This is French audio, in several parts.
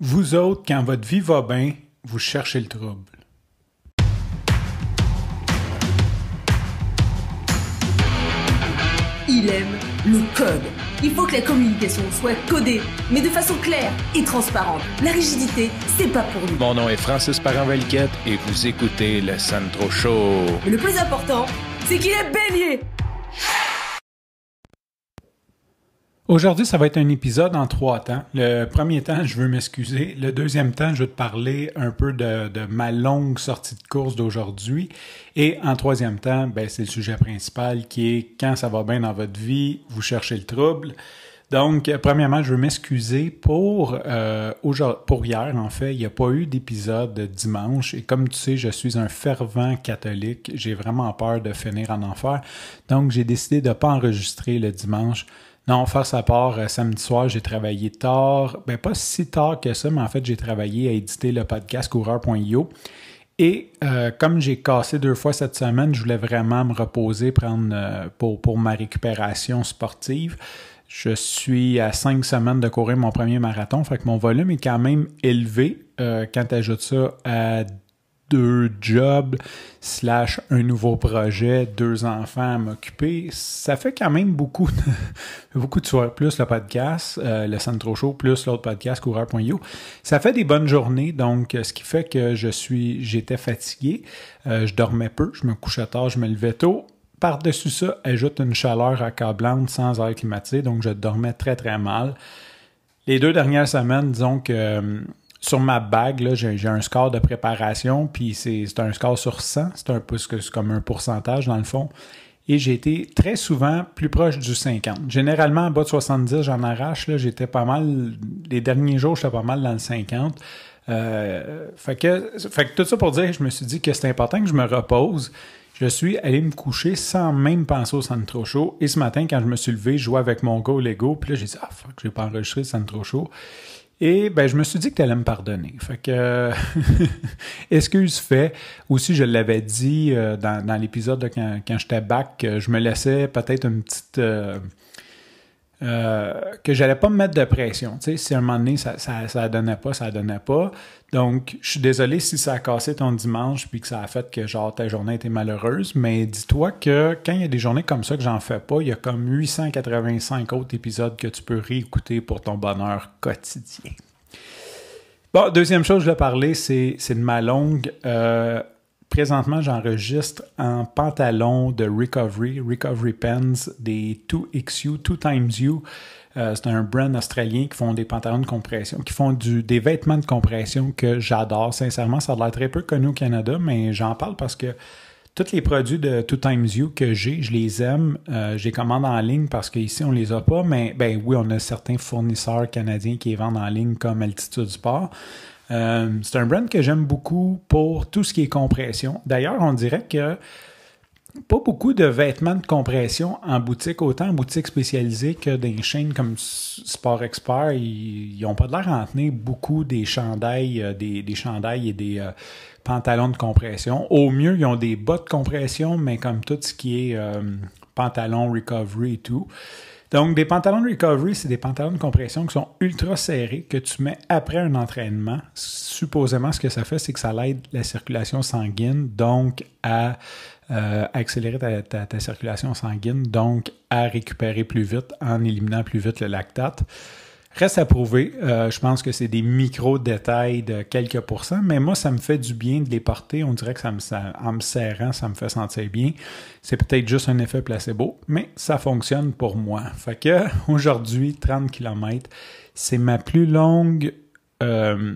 Vous autres, quand votre vie va bien, vous cherchez le trouble. Il aime le code. Il faut que la communication soit codée, mais de façon claire et transparente. La rigidité, c'est pas pour nous. Mon nom est Francis Parent-Valquette et vous écoutez le Sandro Show. Mais le plus important, c'est qu'il est bélier. Aujourd'hui, ça va être un épisode en trois temps. Le premier temps, je veux m'excuser. Le deuxième temps, je veux te parler un peu de, ma longue sortie de course d'aujourd'hui. Et en troisième temps, ben, c'est le sujet principal qui est quand ça va bien dans votre vie, vous cherchez le trouble. Donc, premièrement, je veux m'excuser pour, euh, pour hier, en fait. Il n'y a pas eu d'épisode dimanche. Et comme tu sais, je suis un fervent catholique. J'ai vraiment peur de finir en enfer. Donc, j'ai décidé de ne pas enregistrer le dimanche. Non, face à part, euh, samedi soir, j'ai travaillé tard. mais ben, pas si tard que ça, mais en fait, j'ai travaillé à éditer le podcast coureur.io. Et euh, comme j'ai cassé deux fois cette semaine, je voulais vraiment me reposer, prendre euh, pour, pour ma récupération sportive. Je suis à cinq semaines de courir mon premier marathon, fait que mon volume est quand même élevé. quand tu ajoutes ça à deux jobs, slash un nouveau projet, deux enfants à m'occuper, ça fait quand même beaucoup de, beaucoup de soirées, plus le podcast, euh, le centre Show, plus l'autre podcast, coureur.io. Ça fait des bonnes journées, donc euh, ce qui fait que je suis j'étais fatigué, euh, je dormais peu, je me couchais tard, je me levais tôt. Par-dessus ça, ajoute une chaleur accablante sans air climatisé, donc je dormais très très mal. Les deux dernières semaines, disons que sur ma bague, j'ai un score de préparation, puis c'est un score sur 100. C'est un peu comme un pourcentage, dans le fond. Et j'ai été très souvent plus proche du 50. Généralement, en bas de 70, j'en arrache. J'étais pas mal. Les derniers jours, j'étais pas mal dans le 50. Euh, fait, que, fait tout ça pour dire, je me suis dit que c'est important que je me repose. Je suis allé me coucher sans même penser au centre trop chaud. Et ce matin, quand je me suis levé, je jouais avec mon go Lego. Puis là, j'ai dit, ah, fuck, j'ai pas enregistré le centre trop chaud. Et ben, je me suis dit que tu allais me pardonner. Fait que, euh, excuse fait. Aussi, je l'avais dit euh, dans, l'épisode quand, quand j'étais bac, euh, je me laissais peut-être une petite. Euh, que j'allais pas me mettre de pression. Tu sais, si à un moment donné, ça, ça, donnait pas, ça donnait pas. Donc, je suis désolé si ça a cassé ton dimanche puis que ça a fait que, genre, ta journée était malheureuse, mais dis-toi que quand il y a des journées comme ça que j'en fais pas, il y a comme 885 autres épisodes que tu peux réécouter pour ton bonheur quotidien. Bon, deuxième chose que je voulais parler, c'est de ma longue. Euh, Présentement, j'enregistre en pantalon de Recovery, Recovery Pens, des 2XU, 2 Times euh, c'est un brand australien qui font des pantalons de compression, qui font du, des vêtements de compression que j'adore. Sincèrement, ça a l'air très peu connu au Canada, mais j'en parle parce que tous les produits de 2 Times You que j'ai, je les aime. j'ai euh, je les commande en ligne parce qu'ici, on ne les a pas, mais ben oui, on a certains fournisseurs canadiens qui les vendent en ligne comme Altitude Sport. Euh, c'est un brand que j'aime beaucoup pour tout ce qui est compression. D'ailleurs, on dirait que pas beaucoup de vêtements de compression en boutique, autant en boutique spécialisée que des chaînes comme Sport Expert. Ils n'ont pas de l'air rentré, beaucoup des chandails, euh, des, et des euh, pantalons de compression. Au mieux, ils ont des bas de compression, mais comme tout ce qui est pantalon recovery et tout. Donc, des pantalons de recovery, c'est des pantalons de compression qui sont ultra serrés, que tu mets après un entraînement. Supposément, ce que ça fait, c'est que ça l'aide la circulation sanguine, donc à euh, accélérer ta, ta circulation sanguine, donc à récupérer plus vite en éliminant plus vite le lactate. Reste à prouver. Euh, je pense que c'est des micro-détails de quelques pourcents, mais moi, ça me fait du bien de les porter. On dirait que ça me, sert, en me serrant, ça me fait sentir bien. C'est peut-être juste un effet placebo, mais ça fonctionne pour moi. Fait que aujourd'hui, 30 km, c'est ma plus longue. Euh,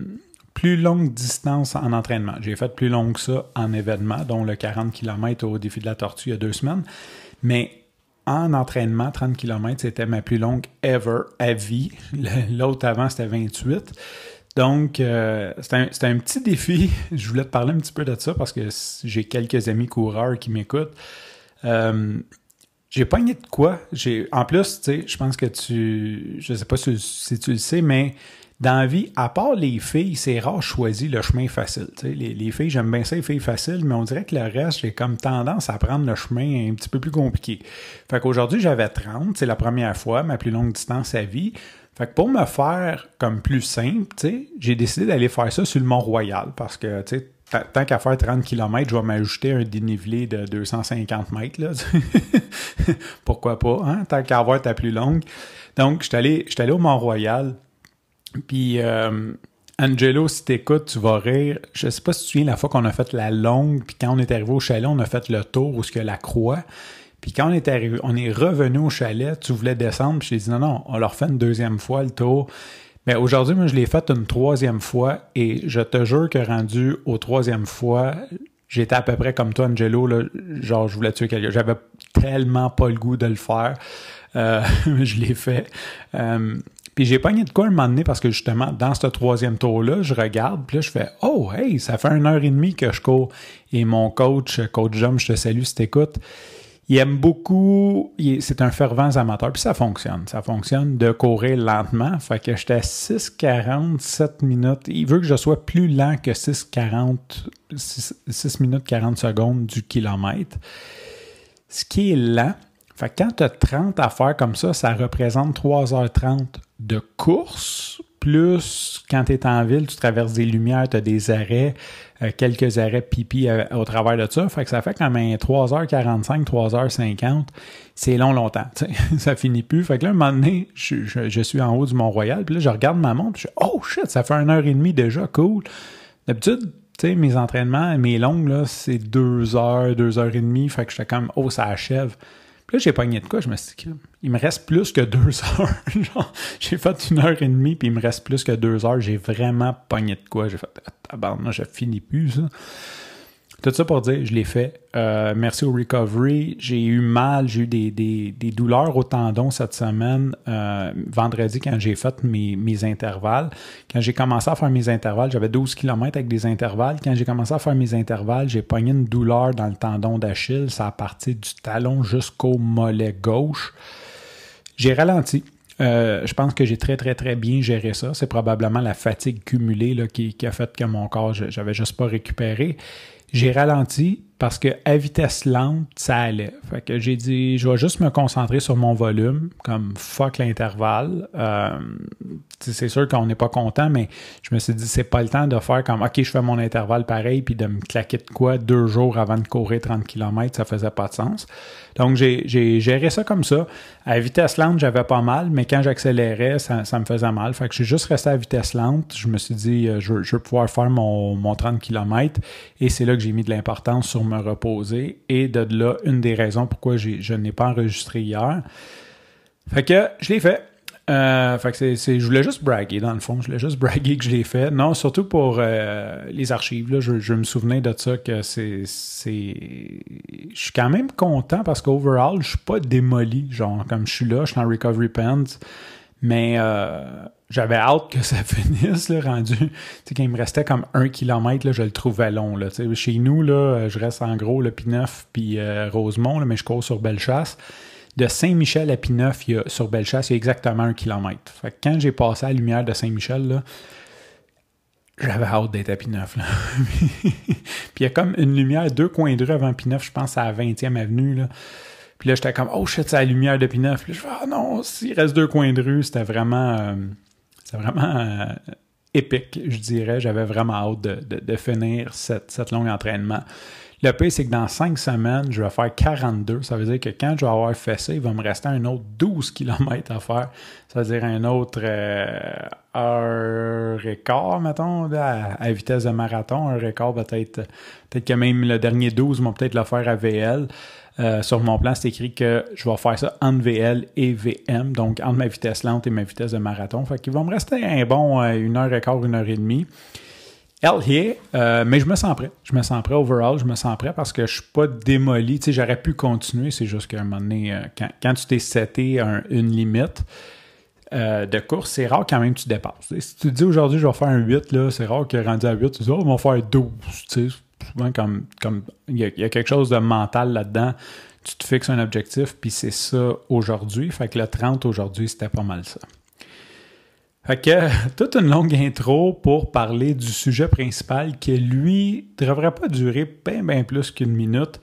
plus longue distance en entraînement. J'ai fait plus long que ça en événement, dont le 40 km au défi de la tortue il y a deux semaines. Mais en entraînement, 30 km, c'était ma plus longue ever à vie. L'autre avant, c'était 28. Donc, euh, c'était un, petit défi. Je voulais te parler un petit peu de ça parce que j'ai quelques amis coureurs qui m'écoutent. Euh, j'ai pogné de quoi. En plus, tu sais, je pense que tu. Je sais pas si tu le sais, mais dans la vie, à part les filles, c'est rare choisir le chemin facile. Les, filles, j'aime bien ça, les filles faciles, mais on dirait que le reste, j'ai comme tendance à prendre le chemin un petit peu plus compliqué. Fait qu'aujourd'hui, j'avais 30, c'est la première fois, ma plus longue distance à vie. Fait que pour me faire comme plus simple, j'ai décidé d'aller faire ça sur le Mont-Royal parce que, tu tant qu'à faire 30 km, je vais m'ajouter un dénivelé de 250 mètres. Pourquoi pas, hein? tant qu'à avoir ta plus longue. Donc, je suis allé au Mont-Royal puis euh, Angelo, si t'écoutes, tu vas rire. Je sais pas si tu te la fois qu'on a fait la longue, puis quand on est arrivé au chalet, on a fait le tour où ce que la croix. Puis quand on est arrivé, on est revenu au chalet, tu voulais descendre, puis t'ai dit non, non, on leur fait une deuxième fois le tour. Mais aujourd'hui, moi, je l'ai fait une troisième fois et je te jure que rendu au troisième fois, j'étais à peu près comme toi, Angelo, là, genre je voulais tuer quelqu'un. J'avais tellement pas le goût de le faire. Euh, je l'ai fait. Euh, puis j'ai pogné de quoi un moment donné parce que justement, dans ce troisième tour-là, je regarde, puis là, je fais Oh, hey, ça fait une heure et demie que je cours. Et mon coach, Coach Jum, je te salue si t'écoutes. Il aime beaucoup, c'est un fervent amateur, puis ça fonctionne. Ça fonctionne de courir lentement. Fait que j'étais à 6,47 minutes. Il veut que je sois plus lent que 6,40, 6, 6 minutes 40 secondes du kilomètre. Ce qui est lent, fait que quand tu as 30 à faire comme ça, ça représente 3h30 de course, plus quand tu es en ville, tu traverses des lumières, tu as des arrêts, euh, quelques arrêts pipi euh, au travers de ça. Fait que ça fait quand même 3h45, 3h50. C'est long, longtemps. ça finit plus. Fait que là, un moment donné, je, je, suis en haut du Mont-Royal, puis là, je regarde ma montre, je Oh shit, ça fait 1h30 déjà, cool. D'habitude, tu sais, mes entraînements, mes longues, là, c'est 2 h 2 2h30, Fait que j'étais comme Oh, ça achève là, j'ai pogné de quoi? Je me suis il me reste plus que deux heures. j'ai fait une heure et demie, puis il me reste plus que deux heures. J'ai vraiment pogné de quoi? J'ai fait, ah, tabarnak, je finis plus, ça. Tout ça pour dire, je l'ai fait. Euh, merci au recovery. J'ai eu mal, j'ai eu des, des, douleurs au tendon cette semaine, euh, vendredi, quand j'ai fait mes, mes intervalles. Quand j'ai commencé à faire mes intervalles, j'avais 12 km avec des intervalles. Quand j'ai commencé à faire mes intervalles, j'ai pogné une douleur dans le tendon d'Achille. Ça a parti du talon jusqu'au mollet gauche. J'ai ralenti. Euh, je pense que j'ai très, très, très bien géré ça. C'est probablement la fatigue cumulée là, qui, qui, a fait que mon corps, j'avais juste pas récupéré. J'ai ralenti, parce que à vitesse lente, ça allait. Fait que j'ai dit, je vais juste me concentrer sur mon volume, comme fuck l'intervalle. Euh, c'est sûr qu'on n'est pas content, mais je me suis dit, c'est pas le temps de faire comme, ok, je fais mon intervalle pareil, puis de me claquer de quoi deux jours avant de courir 30 km, ça faisait pas de sens. Donc, j'ai géré ça comme ça. À vitesse lente, j'avais pas mal, mais quand j'accélérais, ça, me faisait mal. Fait que j'ai juste resté à vitesse lente. Je me suis dit, euh, je, vais pouvoir faire mon, mon 30 km, et c'est là que j'ai mis de l'importance sur me reposer. Et de là, une des raisons pourquoi je n'ai pas enregistré hier. Fait que je l'ai fait. Euh, fait que c'est, je voulais juste braguer, dans le fond. Je voulais juste braguer que je l'ai fait. Non, surtout pour euh, les archives. Là, je, je, me souvenais de ça que c'est, c'est. Je suis quand même content parce qu'overall, je suis pas démoli. Genre, comme je suis là, je suis en recovery pants. Mais euh, j'avais hâte que ça finisse, le rendu. Tu sais, quand il me restait comme un kilomètre, là, je le trouvais long. Là. chez nous, là, je reste en gros le Pineuf puis euh, Rosemont, mais je cours sur Bellechasse. De Saint-Michel à Pineuf, il sur Bellechasse, il y a exactement un kilomètre. Fait que quand j'ai passé à la lumière de Saint-Michel, là, j'avais hâte d'être à Pineuf. Là. puis il y a comme une lumière, deux coins de rue avant Pineuf, je pense à la 20e avenue. Là. Puis là, j'étais comme, oh shit, c'est la lumière de Pineuf. Puis je fais, ah non, s'il reste deux coins de rue, c'était vraiment. Euh, c'est vraiment euh, épique, je dirais. J'avais vraiment hâte de, de, finir cette, cette longue entraînement. Le pire, c'est que dans cinq semaines, je vais faire 42. Ça veut dire que quand je vais avoir fait il va me rester un autre 12 km à faire. Ça veut dire un autre euh, heure mettons, à, vitesse de marathon. Un record, peut-être peut-être que même le dernier 12 vont peut-être le faire à VL. Euh, sur mon plan, c'est écrit que je vais faire ça en VL et VM, donc entre ma vitesse lente et ma vitesse de marathon. Fait qu'il va me rester un bon euh, une heure et quart, une heure et demie. Hell yeah, euh, mais je me sens prêt. Je me sens prêt overall, je me sens prêt parce que je suis pas démoli. Tu sais, j'aurais pu continuer, c'est juste qu'à un moment donné, quand, tu t'es seté une limite, de course, c'est rare quand même que tu dépasses. si tu te dis aujourd'hui, je vais faire un 8, c'est rare que rendu à 8, tu dis, oh, on va faire 12. Souvent, comme comme il y, a quelque chose de mental là-dedans. Tu te fixes un objectif, puis c'est ça aujourd'hui. Fait que le 30 aujourd'hui, c'était pas mal ça. Fait toute une longue intro pour parler du sujet principal qui, lui, ne devrait pas durer bien, bien plus qu'une minute.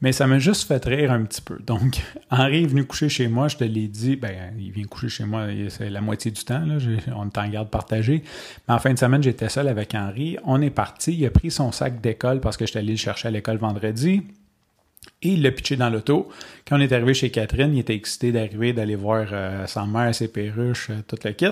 Mais ça m'a juste fait rire un petit peu. Donc, Henri est venu coucher chez moi, je te l'ai dit, ben, il vient coucher chez moi, c'est la moitié du temps, on est en garde partagée. Mais en fin de semaine, j'étais seul avec Henri, on est parti, il a pris son sac d'école parce que je suis allé le chercher à l'école vendredi. Et il l'a pitché dans l'auto. Quand on est arrivé chez Catherine, il était excité d'arriver, d'aller voir euh, sa mère, ses perruches, euh, toute la kit.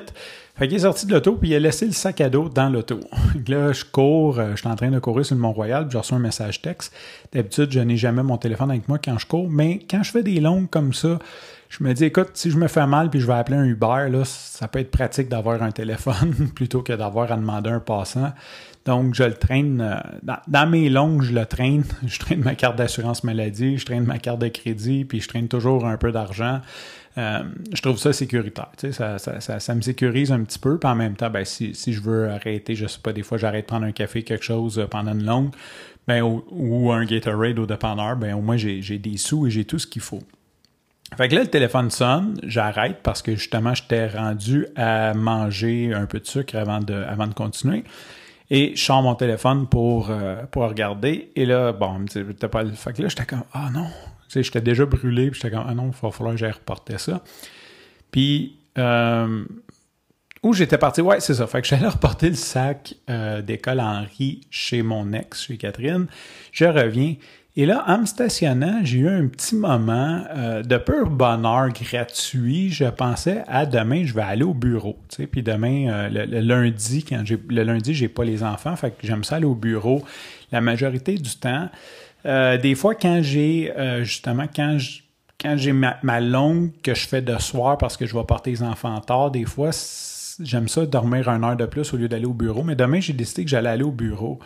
Fait qu'il est sorti de l'auto, puis il a laissé le sac à dos dans l'auto. là, je cours, euh, je suis en train de courir sur le Mont-Royal, puis je reçois un message texte. D'habitude, je n'ai jamais mon téléphone avec moi quand je cours, mais quand je fais des longues comme ça, je me dis, écoute, si je me fais mal, puis je vais appeler un Uber, là, ça peut être pratique d'avoir un téléphone plutôt que d'avoir à demander un passant. Donc, je le traîne euh, dans, mes longues, je le traîne. Je traîne ma carte d'assurance maladie, je traîne ma carte de crédit, puis je traîne toujours un peu d'argent. Euh, je trouve ça sécuritaire. Tu sais, ça, me sécurise un petit peu. Puis en même temps, ben, si, je veux arrêter, je sais pas, des fois j'arrête de prendre un café, quelque chose euh, pendant une longue, ben, ou, un Gatorade au dépanneur, ben, au moins j'ai des sous et j'ai tout ce qu'il faut. Fait que là, le téléphone sonne, j'arrête parce que justement, j'étais rendu à manger un peu de sucre avant de, avant de continuer. Et je sors mon téléphone pour, euh, pour regarder. Et là, bon, t'as pas le. Fait que là, j'étais comme, ah non. j'étais déjà brûlé. Puis j'étais comme, ah non, il va falloir que j'aille reporter ça. Puis, euh, où j'étais parti, ouais, c'est ça. Fait que j'allais reporter le sac euh, d'école Henri chez mon ex, chez Catherine. Je reviens et là, en me stationnant, j'ai eu un petit moment euh, de pur bonheur gratuit. Je pensais à demain, je vais aller au bureau. Puis demain, euh, le, lundi, quand j'ai le lundi, j'ai pas les enfants, fait que j'aime ça aller au bureau la majorité du temps. Euh, des fois, quand j'ai justement quand j'ai ma, longue que je fais de soir parce que je vais porter les enfants tard, des fois, j'aime ça dormir une heure de plus au lieu d'aller au bureau. Mais demain, j'ai décidé que j'allais aller au bureau.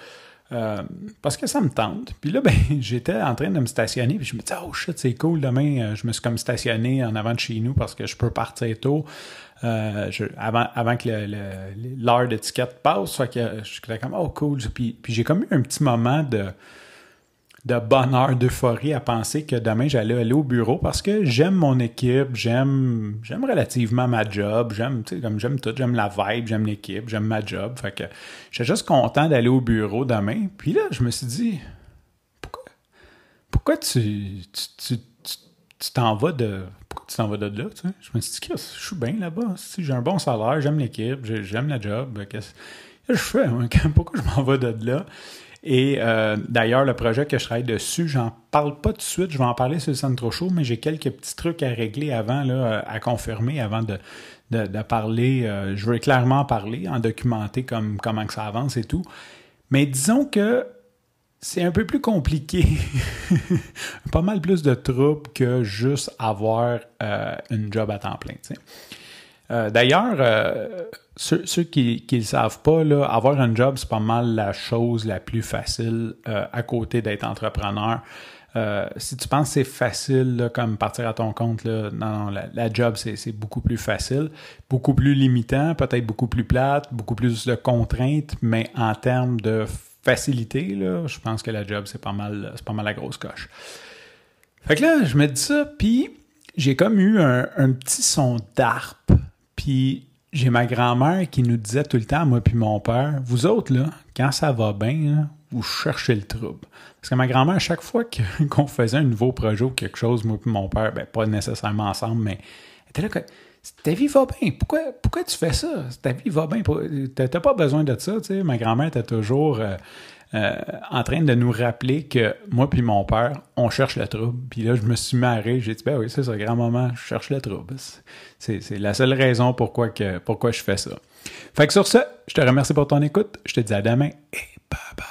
Euh, parce que ça me tente. Puis là, ben, j'étais en train de me stationner, puis je me disais « Oh shit, c'est cool, demain, euh, je me suis comme stationné en avant de chez nous parce que je peux partir tôt euh, avant, avant que l'heure d'étiquette passe. soit que suis comme « Oh cool ». Puis, puis j'ai comme eu un petit moment de de bonheur, d'euphorie à penser que demain j'allais aller au bureau parce que j'aime mon équipe, j'aime j'aime relativement ma job, j'aime comme j'aime tout, j'aime la vibe, j'aime l'équipe, j'aime ma job. Fait que j'étais juste content d'aller au bureau demain. Puis là, je me suis dit pourquoi pourquoi tu tu, t'en vas de pourquoi tu t'en vas de là, Je me suis dit je suis bien là-bas, j'ai un bon salaire, j'aime l'équipe, j'aime la job, qu'est-ce que je fais? Pourquoi je m'en vais de là? Et euh, d'ailleurs, le projet que je travaille dessus, j'en parle pas tout de suite, je vais en parler sur le Centre chaud, mais j'ai quelques petits trucs à régler avant, là, à confirmer avant de, de, parler. Euh, je veux clairement parler, en documenter comme, comment que ça avance et tout. Mais disons que c'est un peu plus compliqué. pas mal plus de troubles que juste avoir euh, une job à temps plein. sais. Euh, d'ailleurs, euh, ceux, qui ne le savent pas, avoir un job, c'est pas mal la chose la plus facile euh, à côté d'être entrepreneur. si tu penses que c'est facile, comme partir à ton compte, non, la, job, c'est beaucoup plus facile, beaucoup plus limitant, peut-être beaucoup plus plate, beaucoup plus de contraintes, mais en termes de facilité, je pense que la job, c'est pas mal, c'est pas mal la grosse coche. Fait que là, je me dis ça, puis j'ai comme eu un, petit son d'arpe j'ai ma grand-mère qui nous disait tout le temps, moi puis mon père, vous autres, là, quand ça va bien, vous cherchez le trouble. Parce que ma grand-mère, à chaque fois qu'on faisait un nouveau projet ou quelque chose, moi puis mon père, ben, pas nécessairement ensemble, mais elle était là que ta vie va bien, pourquoi, pourquoi tu fais ça? Ta vie va bien, t'as pas besoin de ça, tu sais. Ma grand-mère était toujours. Euh, euh, en train de nous rappeler que moi puis mon père, on cherche le trouble. Puis là, je me suis marré, j'ai dit, ben oui, c'est ça, grand moment. je cherche le trouble. C'est la seule raison pourquoi, que, pourquoi je fais ça. Fait que sur ce, je te remercie pour ton écoute, je te dis à demain et bye bye.